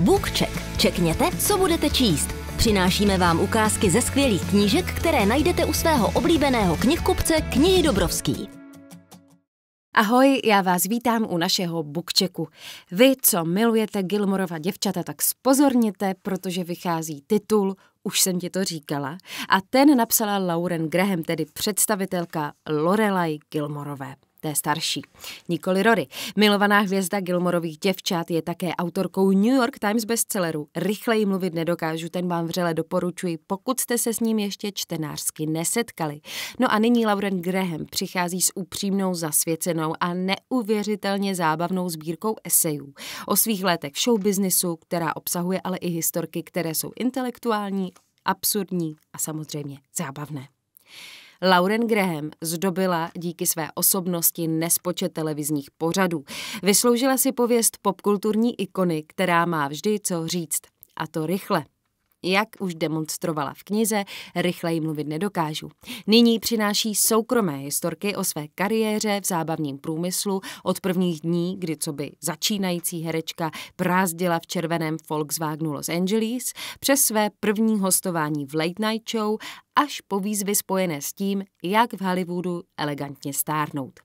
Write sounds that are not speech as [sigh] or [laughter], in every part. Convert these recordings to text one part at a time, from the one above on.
BookCheck. Čekněte, co budete číst. Přinášíme vám ukázky ze skvělých knížek, které najdete u svého oblíbeného knihkupce Knihy Dobrovský. Ahoj, já vás vítám u našeho bookchecku. Vy, co milujete Gilmorova děvčata, tak spozorněte, protože vychází titul už jsem ti to říkala, a ten napsala Lauren Graham, tedy představitelka Lorelai Gilmorové té starší. Nikoli Rory. Milovaná hvězda Gilmorových děvčat je také autorkou New York Times bestselleru Rychleji mluvit nedokážu, ten vám vřele doporučuji, pokud jste se s ním ještě čtenářsky nesetkali. No a nyní Lauren Graham přichází s upřímnou, zasvěcenou a neuvěřitelně zábavnou sbírkou esejů o svých letech v showbiznisu, která obsahuje ale i historky, které jsou intelektuální, absurdní a samozřejmě zábavné. Lauren Graham zdobila díky své osobnosti nespočet televizních pořadů. Vysloužila si pověst popkulturní ikony, která má vždy co říct. A to rychle. Jak už demonstrovala v knize, rychleji mluvit nedokážu. Nyní přináší soukromé historky o své kariéře v zábavním průmyslu od prvních dní, kdy co by začínající herečka prázdila v červeném Volkswagenu Los Angeles, přes své první hostování v Late Night Show až po výzvy spojené s tím, jak v Hollywoodu elegantně stárnout.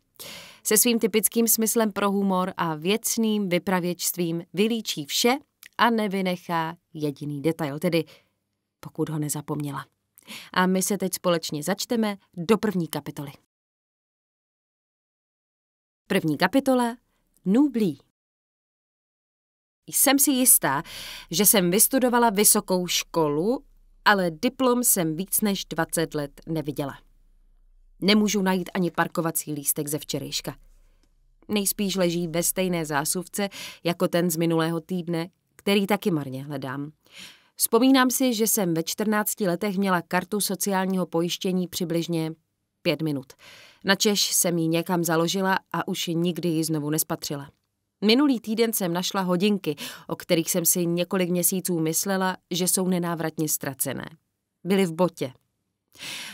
Se svým typickým smyslem pro humor a věcným vypravěčstvím vylíčí vše, a nevynechá jediný detail, tedy pokud ho nezapomněla. A my se teď společně začteme do první kapitoly. První kapitola Nublí. Jsem si jistá, že jsem vystudovala vysokou školu, ale diplom jsem víc než 20 let neviděla. Nemůžu najít ani parkovací lístek ze včerejška. Nejspíš leží ve stejné zásuvce jako ten z minulého týdne, který taky marně hledám. Vzpomínám si, že jsem ve 14 letech měla kartu sociálního pojištění přibližně pět minut. Na Češ jsem ji někam založila a už nikdy ji znovu nespatřila. Minulý týden jsem našla hodinky, o kterých jsem si několik měsíců myslela, že jsou nenávratně ztracené. Byly v botě.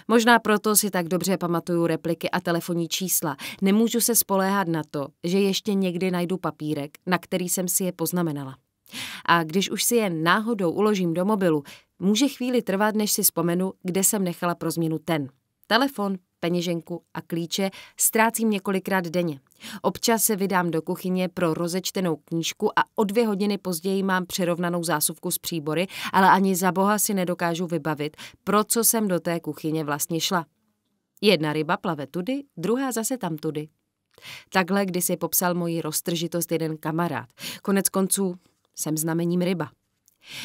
Možná proto si tak dobře pamatuju repliky a telefonní čísla. Nemůžu se spoléhat na to, že ještě někdy najdu papírek, na který jsem si je poznamenala. A když už si je náhodou uložím do mobilu, může chvíli trvat, než si vzpomenu, kde jsem nechala pro změnu ten. Telefon, peněženku a klíče ztrácím několikrát denně. Občas se vydám do kuchyně pro rozečtenou knížku a o dvě hodiny později mám přerovnanou zásuvku s příbory, ale ani za boha si nedokážu vybavit, pro co jsem do té kuchyně vlastně šla. Jedna ryba plave tudy, druhá zase tam tudy. Takhle kdysi popsal moji roztržitost jeden kamarád. Konec konců jsem znamením ryba.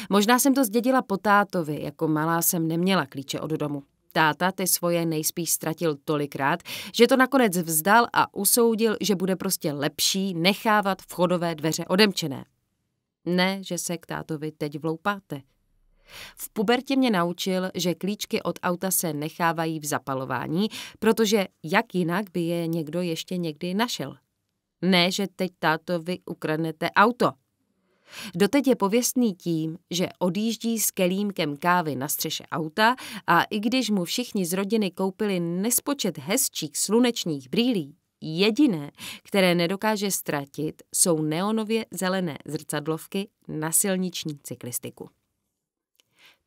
Možná jsem to zdědila po tátovi, jako malá jsem neměla klíče od domu. Táta ty svoje nejspíš ztratil tolikrát, že to nakonec vzdal a usoudil, že bude prostě lepší nechávat vchodové dveře odemčené. Ne, že se k tátovi teď vloupáte. V pubertě mě naučil, že klíčky od auta se nechávají v zapalování, protože jak jinak by je někdo ještě někdy našel. Ne, že teď tátovi ukradnete auto. Doteď je pověstný tím, že odjíždí s kelímkem kávy na střeše auta a i když mu všichni z rodiny koupili nespočet hezčích slunečních brýlí, jediné, které nedokáže ztratit, jsou neonově zelené zrcadlovky na silniční cyklistiku.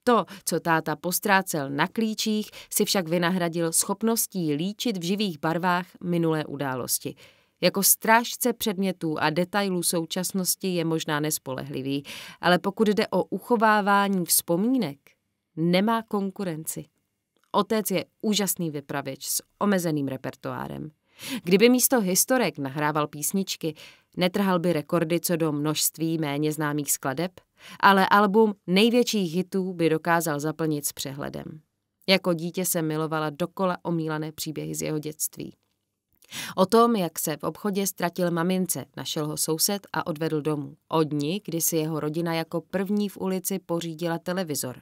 To, co táta postrácel na klíčích, si však vynahradil schopností líčit v živých barvách minulé události – jako strážce předmětů a detailů současnosti je možná nespolehlivý, ale pokud jde o uchovávání vzpomínek, nemá konkurenci. Otec je úžasný vypravěč s omezeným repertoárem. Kdyby místo historek nahrával písničky, netrhal by rekordy co do množství méně známých skladeb, ale album největších hitů by dokázal zaplnit s přehledem. Jako dítě se milovala dokola omílané příběhy z jeho dětství. O tom, jak se v obchodě ztratil mamince, našel ho soused a odvedl domů. Od ní, kdy si jeho rodina jako první v ulici pořídila televizor.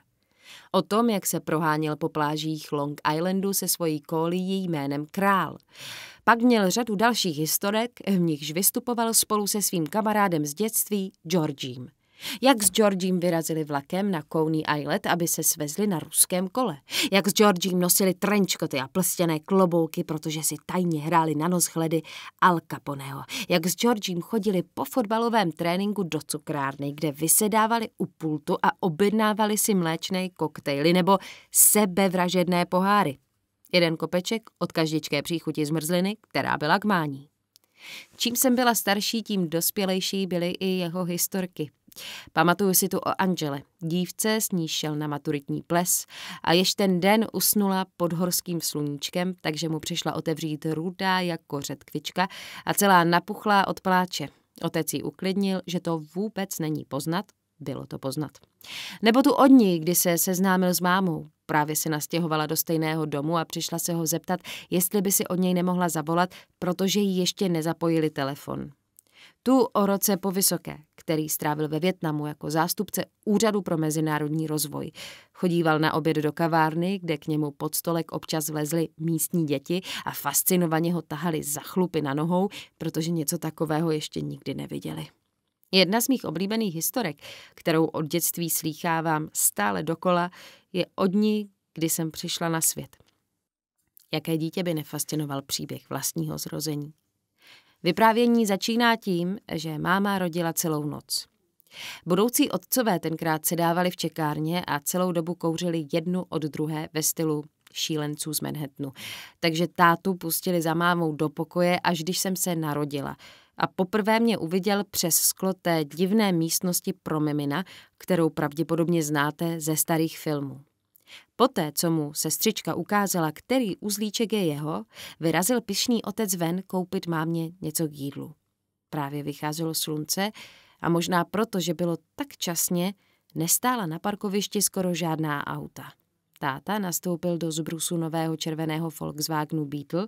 O tom, jak se proháněl po plážích Long Islandu se svojí kólí jménem Král. Pak měl řadu dalších historek, v nichž vystupoval spolu se svým kamarádem z dětství Georgím. Jak s Georgím vyrazili vlakem na Coney Island, aby se svezli na ruském kole. Jak s Georgím nosili trenčkoty a plstěné klobouky, protože si tajně hráli na nos hledy Al Caponeho. Jak s Georgím chodili po fotbalovém tréninku do cukrárny, kde vysedávali u pultu a objednávali si mléčné koktejly nebo sebevražedné poháry. Jeden kopeček od každičké příchuti zmrzliny, která byla k mání. Čím jsem byla starší, tím dospělejší byly i jeho historky. Pamatuju si tu o Angele, dívce, s ní šel na maturitní ples a jež ten den usnula pod horským sluníčkem, takže mu přišla otevřít rudá jako řetkvička a celá napuchlá od pláče. Otec ji uklidnil, že to vůbec není poznat, bylo to poznat. Nebo tu od ní, kdy se seznámil s mámou. Právě se nastěhovala do stejného domu a přišla se ho zeptat, jestli by si od něj nemohla zavolat, protože jí ještě nezapojili telefon. Tu o roce po Vysoké, který strávil ve Větnamu jako zástupce Úřadu pro mezinárodní rozvoj. Chodíval na oběd do kavárny, kde k němu pod stolek občas vlezly místní děti a fascinovaně ho tahali za chlupy na nohou, protože něco takového ještě nikdy neviděli. Jedna z mých oblíbených historek, kterou od dětství slýchávám stále dokola, je od ní, kdy jsem přišla na svět. Jaké dítě by nefascinoval příběh vlastního zrození? Vyprávění začíná tím, že máma rodila celou noc. Budoucí otcové tenkrát se dávali v čekárně a celou dobu kouřili jednu od druhé ve stylu šílenců z Manhattanu. Takže tátu pustili za mámou do pokoje, až když jsem se narodila. A poprvé mě uviděl přes sklo té divné místnosti pro mimina, kterou pravděpodobně znáte ze starých filmů. Poté, co mu sestřička ukázala, který uzlíček je jeho, vyrazil pišný otec ven koupit mámě něco k jídlu. Právě vycházelo slunce a možná proto, že bylo tak časně, nestála na parkovišti skoro žádná auta. Táta nastoupil do zbrusu nového červeného Volkswagenu Beetle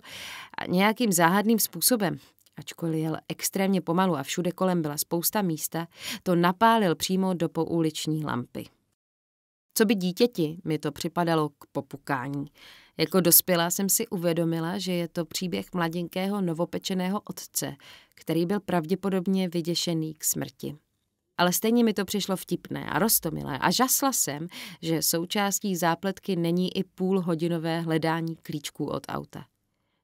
a nějakým záhadným způsobem, ačkoliv jel extrémně pomalu a všude kolem byla spousta místa, to napálil přímo do pouliční lampy. Co by dítěti mi to připadalo k popukání. Jako dospělá jsem si uvědomila, že je to příběh mladinkého novopečeného otce, který byl pravděpodobně vyděšený k smrti. Ale stejně mi to přišlo vtipné a rostomilé a žasla jsem, že součástí zápletky není i půlhodinové hledání klíčků od auta.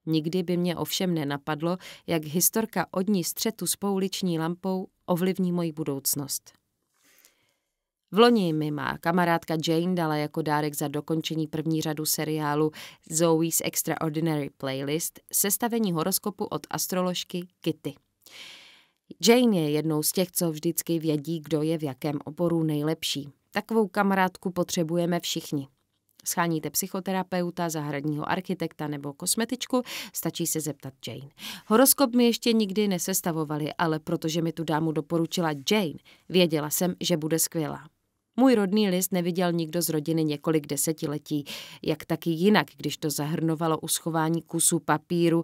Nikdy by mě ovšem nenapadlo, jak historka od ní střetu s pouliční lampou ovlivní moji budoucnost. V loni mi má kamarádka Jane dala jako dárek za dokončení první řadu seriálu Zoe's Extraordinary Playlist sestavení horoskopu od astroložky Kitty. Jane je jednou z těch, co vždycky vědí, kdo je v jakém oboru nejlepší. Takovou kamarádku potřebujeme všichni. Scháníte psychoterapeuta, zahradního architekta nebo kosmetičku, stačí se zeptat Jane. Horoskop mi ještě nikdy nesestavovali, ale protože mi tu dámu doporučila Jane, věděla jsem, že bude skvělá. Můj rodný list neviděl nikdo z rodiny několik desetiletí, jak taky jinak, když to zahrnovalo uschování kusů papíru,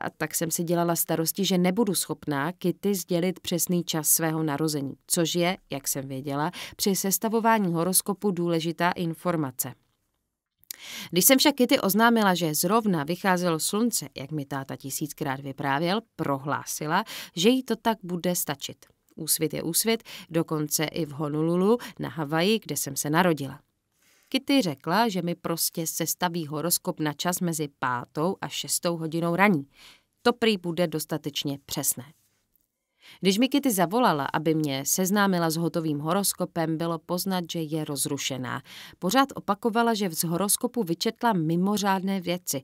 a tak jsem si dělala starosti, že nebudu schopná Kitty sdělit přesný čas svého narození, což je, jak jsem věděla, při sestavování horoskopu důležitá informace. Když jsem však Kitty oznámila, že zrovna vycházelo slunce, jak mi táta tisíckrát vyprávěl, prohlásila, že jí to tak bude stačit. Úsvit je úsvit, dokonce i v Honolulu na Havaji, kde jsem se narodila. Kitty řekla, že mi prostě sestaví horoskop na čas mezi pátou a šestou hodinou raní. To prý bude dostatečně přesné. Když mi Kitty zavolala, aby mě seznámila s hotovým horoskopem, bylo poznat, že je rozrušená. Pořád opakovala, že z horoskopu vyčetla mimořádné věci.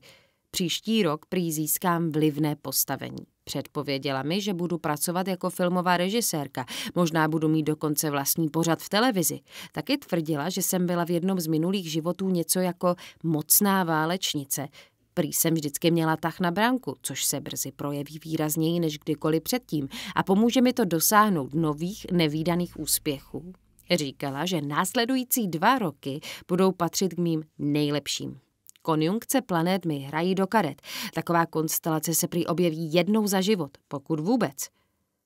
Příští rok prý získám vlivné postavení. Předpověděla mi, že budu pracovat jako filmová režisérka, možná budu mít dokonce vlastní pořad v televizi. Taky tvrdila, že jsem byla v jednom z minulých životů něco jako mocná válečnice. Prý jsem vždycky měla tah na bránku, což se brzy projeví výrazněji než kdykoliv předtím a pomůže mi to dosáhnout nových nevýdaných úspěchů. Říkala, že následující dva roky budou patřit k mým nejlepším. Konjunkce planet mi hrají do karet. Taková konstelace se prý objeví jednou za život, pokud vůbec.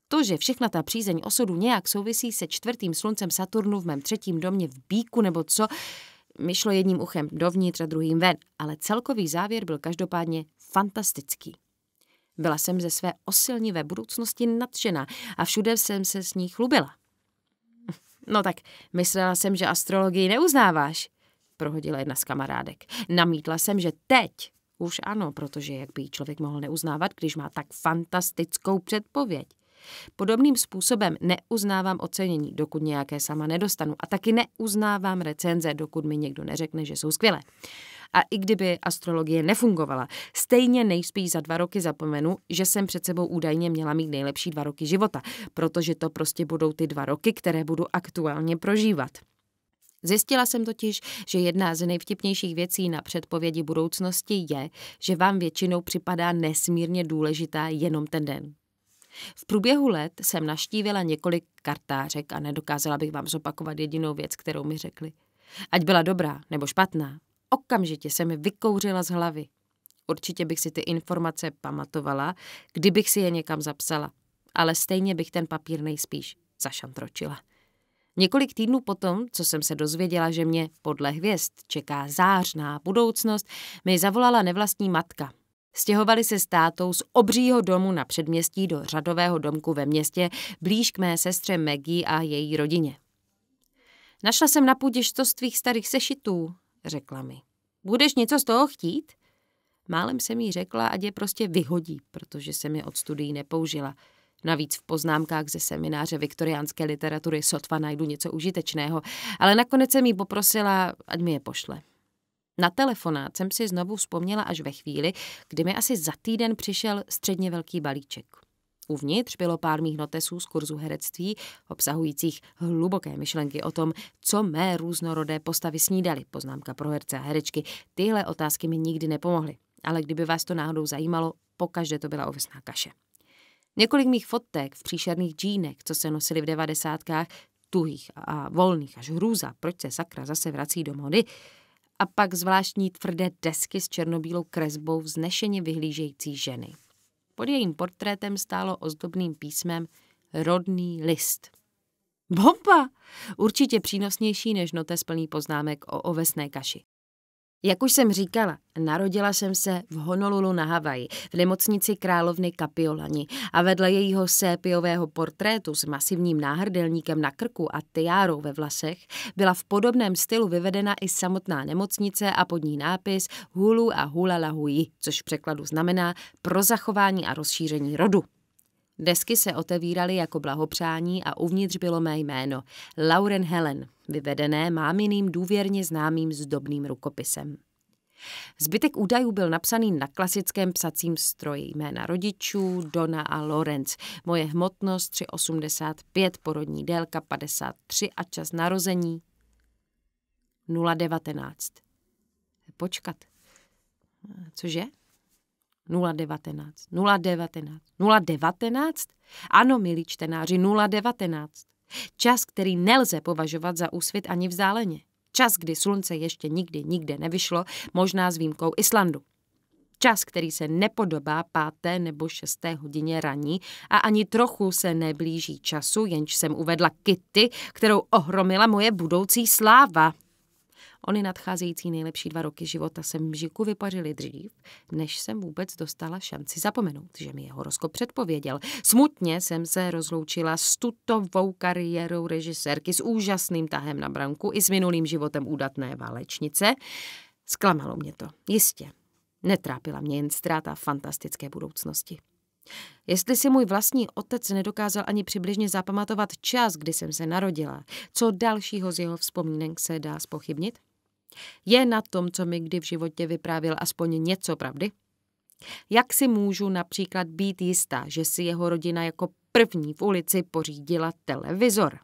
To, že všechna ta přízeň osudu nějak souvisí se čtvrtým sluncem Saturnu v mém třetím domě v Bíku nebo co, mi šlo jedním uchem dovnitř a druhým ven, ale celkový závěr byl každopádně fantastický. Byla jsem ze své osilnivé budoucnosti nadšená a všude jsem se s ní chlubila. [laughs] No tak, myslela jsem, že astrologii neuznáváš prohodila jedna z kamarádek. Namítla jsem, že teď už ano, protože jak by člověk mohl neuznávat, když má tak fantastickou předpověď. Podobným způsobem neuznávám ocenění, dokud nějaké sama nedostanu. A taky neuznávám recenze, dokud mi někdo neřekne, že jsou skvělé. A i kdyby astrologie nefungovala, stejně nejspíš za dva roky zapomenu, že jsem před sebou údajně měla mít nejlepší dva roky života, protože to prostě budou ty dva roky, které budu aktuálně prožívat. Zjistila jsem totiž, že jedna z nejvtipnějších věcí na předpovědi budoucnosti je, že vám většinou připadá nesmírně důležitá jenom ten den. V průběhu let jsem naštívila několik kartářek a nedokázala bych vám zopakovat jedinou věc, kterou mi řekli. Ať byla dobrá nebo špatná, okamžitě se mi vykouřila z hlavy. Určitě bych si ty informace pamatovala, kdybych si je někam zapsala, ale stejně bych ten papír nejspíš zašantročila. Několik týdnů potom, co jsem se dozvěděla, že mě podle hvězd čeká zářná budoucnost, mi zavolala nevlastní matka. Stěhovali se s tátou z obřího domu na předměstí do řadového domku ve městě, blíž k mé sestře Maggie a její rodině. Našla jsem na půdě sto starých sešitů, řekla mi. Budeš něco z toho chtít? Málem jsem jí řekla, ať je prostě vyhodí, protože se mi od studií nepoužila – Navíc v poznámkách ze semináře viktoriánské literatury sotva najdu něco užitečného, ale nakonec jsem jí poprosila, ať mi je pošle. Na telefonát jsem si znovu vzpomněla až ve chvíli, kdy mi asi za týden přišel středně velký balíček. Uvnitř bylo pár mých notesů z kurzu herectví, obsahujících hluboké myšlenky o tom, co mé různorodé postavy snídaly. Poznámka pro herce a herečky. Tyhle otázky mi nikdy nepomohly. Ale kdyby vás to náhodou zajímalo, pokaždé to byla ovesná kaše. Několik mých fotek v příšerných džínech, co se nosili v devadesátkách, tuhých a volných až hrůza, proč se sakra zase vrací do mody, a pak zvláštní tvrdé desky s černobílou kresbou vznešeně vyhlížející ženy. Pod jejím portrétem stálo ozdobným písmem rodný list. Bomba! Určitě přínosnější než notes plný poznámek o ovesné kaši. Jak už jsem říkala, narodila jsem se v Honolulu na Havaji, v nemocnici královny Kapiolani a vedle jejího sépiového portrétu s masivním náhrdelníkem na krku a tiárou ve vlasech byla v podobném stylu vyvedena i samotná nemocnice a pod ní nápis Hulu a Hula Lahui, což v překladu znamená pro zachování a rozšíření rodu. Desky se otevíraly jako blahopřání a uvnitř bylo mé jméno – Lauren Helen – vyvedené máminým důvěrně známým zdobným rukopisem. Zbytek údajů byl napsaný na klasickém psacím stroji jména rodičů Dona a Lorenz, moje hmotnost 3,85, porodní délka 53 a čas narození 019. Počkat. Cože? 019. 019. 019? Ano, milí čtenáři, 019. Čas, který nelze považovat za úsvit ani vzdáleně. Čas, kdy slunce ještě nikdy nikde nevyšlo, možná s výjimkou Islandu. Čas, který se nepodobá páté nebo šesté hodině raní a ani trochu se neblíží času, jenž jsem uvedla Kitty, kterou ohromila moje budoucí sláva. Ony nadcházející nejlepší dva roky života se mžiku vypařily dřív, než jsem vůbec dostala šanci zapomenout, že mi jeho horoskop předpověděl. Smutně jsem se rozloučila s tutovou kariérou režisérky, s úžasným tahem na branku i s minulým životem údatné válečnice. Zklamalo mě to, jistě. Netrápila mě jen ztráta fantastické budoucnosti. Jestli si můj vlastní otec nedokázal ani přibližně zapamatovat čas, kdy jsem se narodila, co dalšího z jeho vzpomínek se dá spochybnit? Je na tom, co mi kdy v životě vyprávěl aspoň něco pravdy? Jak si můžu například být jistá, že si jeho rodina jako první v ulici pořídila televizor?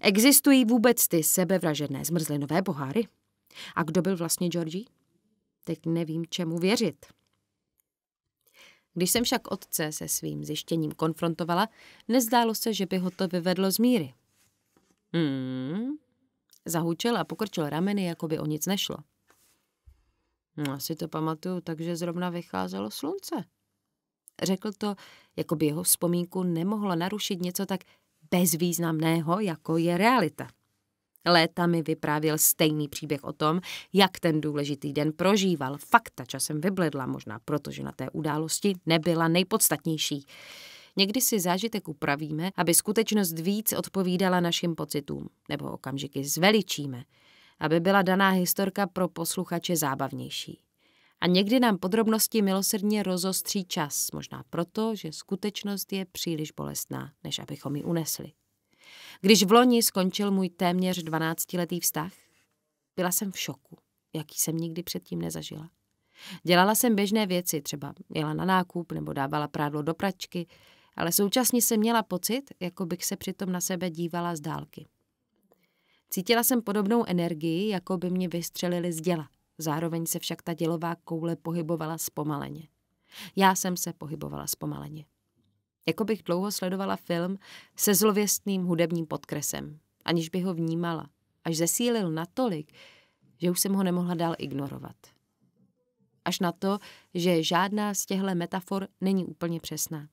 Existují vůbec ty sebevražedné zmrzlinové poháry? A kdo byl vlastně Georgie? Teď nevím, čemu věřit. Když jsem však otce se svým zjištěním konfrontovala, nezdálo se, že by ho to vyvedlo z míry. Hmm, Zahučel a pokrčil rameny, jako by o nic nešlo. No, asi to pamatuju, takže zrovna vycházelo slunce. Řekl to, jako by jeho vzpomínku nemohlo narušit něco tak bezvýznamného, jako je realita. Léta mi vyprávěl stejný příběh o tom, jak ten důležitý den prožíval. Fakta časem vybledla, možná protože na té události nebyla nejpodstatnější. Někdy si zážitek upravíme, aby skutečnost víc odpovídala našim pocitům, nebo okamžiky zveličíme, aby byla daná historka pro posluchače zábavnější. A někdy nám podrobnosti milosrdně rozostří čas, možná proto, že skutečnost je příliš bolestná, než abychom ji unesli. Když v loni skončil můj téměř 12-letý vztah, byla jsem v šoku, jaký jsem nikdy předtím nezažila. Dělala jsem běžné věci, třeba jela na nákup nebo dávala prádlo do pračky, ale současně jsem měla pocit, jako bych se přitom na sebe dívala z dálky. Cítila jsem podobnou energii, jako by mě vystřelili z děla. Zároveň se však ta dělová koule pohybovala zpomaleně. Já jsem se pohybovala zpomaleně. Jako bych dlouho sledovala film se zlověstným hudebním podkresem, aniž bych ho vnímala, až zesílil natolik, že už jsem ho nemohla dál ignorovat. Až na to, že žádná z těchto metafor není úplně přesná.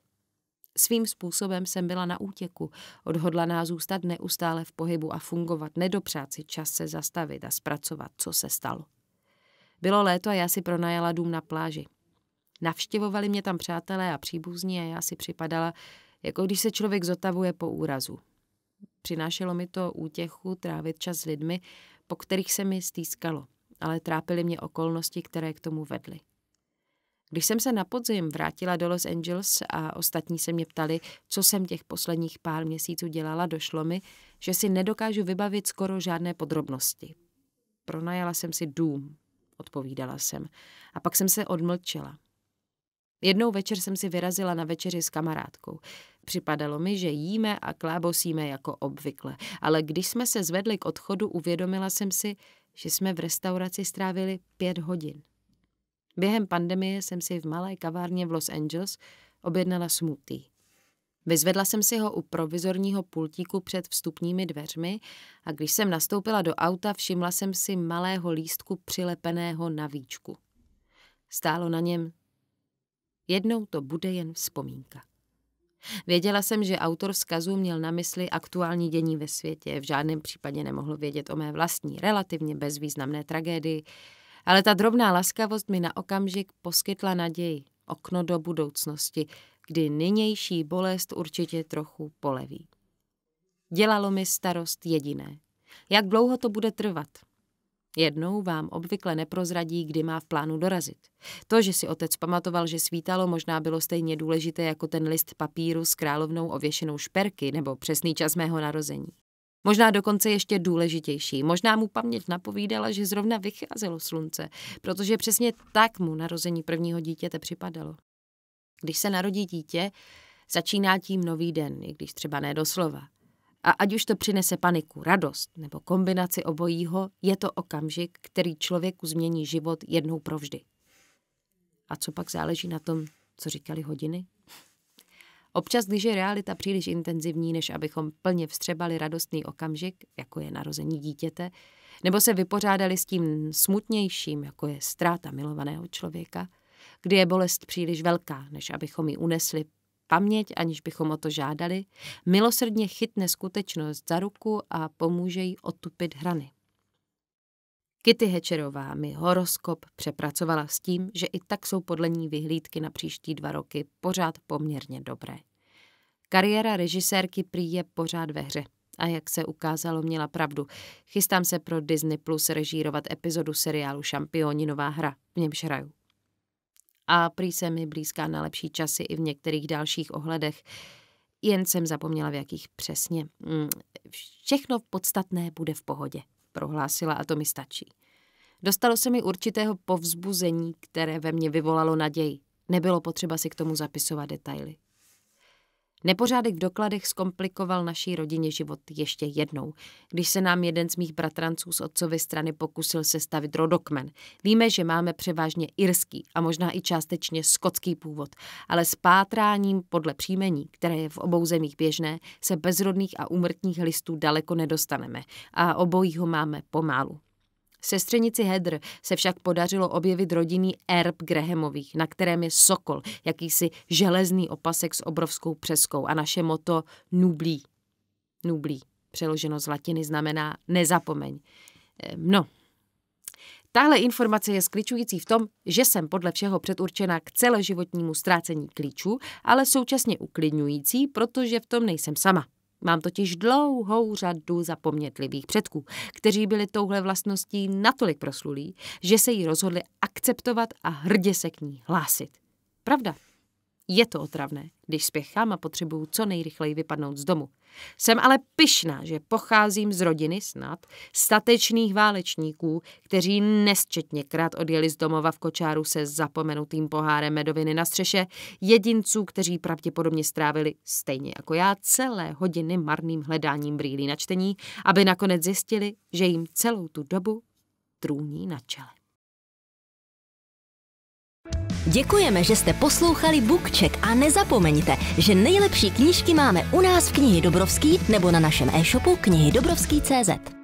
Svým způsobem jsem byla na útěku, odhodlaná zůstat neustále v pohybu a fungovat, nedopřát si čas se zastavit a zpracovat, co se stalo. Bylo léto a já si pronajala dům na pláži. Navštěvovali mě tam přátelé a příbuzní a já si připadala, jako když se člověk zotavuje po úrazu. Přinášelo mi to útěchu trávit čas s lidmi, po kterých se mi stýskalo, ale trápily mě okolnosti, které k tomu vedly. Když jsem se na podzim vrátila do Los Angeles a ostatní se mě ptali, co jsem těch posledních pár měsíců dělala, došlo mi, že si nedokážu vybavit skoro žádné podrobnosti. Pronajala jsem si dům, odpovídala jsem, a pak jsem se odmlčela. Jednou večer jsem si vyrazila na večeři s kamarádkou. Připadalo mi, že jíme a klábosíme jako obvykle, ale když jsme se zvedli k odchodu, uvědomila jsem si, že jsme v restauraci strávili pět hodin. Během pandemie jsem si v malé kavárně v Los Angeles objednala smutý. Vyzvedla jsem si ho u provizorního pultíku před vstupními dveřmi a když jsem nastoupila do auta, všimla jsem si malého lístku přilepeného na víčku. Stálo na něm Jednou to bude jen vzpomínka. Věděla jsem, že autor vzkazu měl na mysli aktuální dění ve světě, v žádném případě nemohl vědět o mé vlastní, relativně bezvýznamné tragédii, ale ta drobná laskavost mi na okamžik poskytla naději, okno do budoucnosti, kdy nynější bolest určitě trochu poleví. Dělalo mi starost jediné. Jak dlouho to bude trvat? Jednou vám obvykle neprozradí, kdy má v plánu dorazit. To, že si otec pamatoval, že svítalo, možná bylo stejně důležité jako ten list papíru s královnou ověšenou šperky nebo přesný čas mého narození. Možná dokonce ještě důležitější. Možná mu paměť napovídala, že zrovna vycházelo slunce, protože přesně tak mu narození prvního dítěte připadalo. Když se narodí dítě, začíná tím nový den, i když třeba ne doslova. A ať už to přinese paniku, radost nebo kombinaci obojího, je to okamžik, který člověku změní život jednou provždy. A co pak záleží na tom, co říkali hodiny? Občas, když je realita příliš intenzivní, než abychom plně vstřebali radostný okamžik, jako je narození dítěte, nebo se vypořádali s tím smutnějším, jako je ztráta milovaného člověka, kdy je bolest příliš velká, než abychom ji unesli paměť, aniž bychom o to žádali, milosrdně chytne skutečnost za ruku a pomůže jí otupit hrany. Kitty Hečerová mi horoskop přepracovala s tím, že i tak jsou podle ní vyhlídky na příští dva roky pořád poměrně dobré. Kariéra režisérky prý je pořád ve hře. A jak se ukázalo, měla pravdu. Chystám se pro Disney Plus režírovat epizodu seriálu Šampioni nová hra, v němž hraju. A prý se mi blízká na lepší časy i v některých dalších ohledech. Jen jsem zapomněla, v jakých přesně. Mm, všechno v podstatné bude v pohodě prohlásila a to mi stačí. Dostalo se mi určitého povzbuzení, které ve mně vyvolalo naději. Nebylo potřeba si k tomu zapisovat detaily. Nepořádek v dokladech zkomplikoval naší rodině život ještě jednou, když se nám jeden z mých bratranců z otcovy strany pokusil sestavit rodokmen. Víme, že máme převážně irský a možná i částečně skotský původ, ale s pátráním podle příjmení, které je v obou zemích běžné, se bezrodných a úmrtních listů daleko nedostaneme a obojího máme pomálu. Sestřenici Hedr se však podařilo objevit rodinný erb Grahamových, na kterém je sokol, jakýsi železný opasek s obrovskou přeskou a naše moto nublí. Nublí, přeloženo z latiny, znamená nezapomeň. Eh, no, Tahle informace je skličující v tom, že jsem podle všeho předurčena k celoživotnímu ztrácení klíčů, ale současně uklidňující, protože v tom nejsem sama. Mám totiž dlouhou řadu zapomnětlivých předků, kteří byli touhle vlastností natolik proslulí, že se jí rozhodli akceptovat a hrdě se k ní hlásit. Pravda, je to otravné, když spěchám a potřebuju co nejrychleji vypadnout z domu. Jsem ale pyšná, že pocházím z rodiny snad statečných válečníků, kteří nesčetněkrát odjeli z domova v kočáru se zapomenutým pohárem medoviny na střeše, jedinců, kteří pravděpodobně strávili stejně jako já celé hodiny marným hledáním brýlí na čtení, aby nakonec zjistili, že jim celou tu dobu trůní na čele. Děkujeme, že jste poslouchali bukček a nezapomeňte, že nejlepší knížky máme u nás v knihy Dobrovský nebo na našem e-shopu knihydobrovský.cz.